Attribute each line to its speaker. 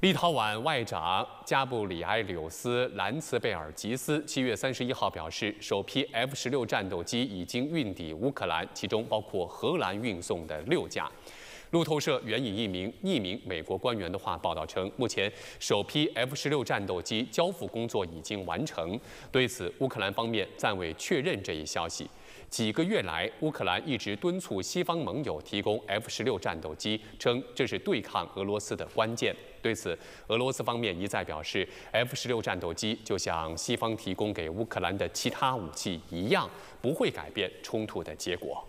Speaker 1: 立陶宛外长加布里埃柳斯·兰茨贝尔吉斯七月三十一号表示，首批 F 十六战斗机已经运抵乌克兰，其中包括荷兰运送的六架。路透社援引一名匿名美国官员的话报道称，目前首批 F 十六战斗机交付工作已经完成。对此，乌克兰方面暂未确认这一消息。几个月来，乌克兰一直敦促西方盟友提供 F 十六战斗机，称这是对抗俄罗斯的关键。对此，俄罗斯方面一再表示，F 十六战斗机就像西方提供给乌克兰的其他武器一样，不会改变冲突的结果。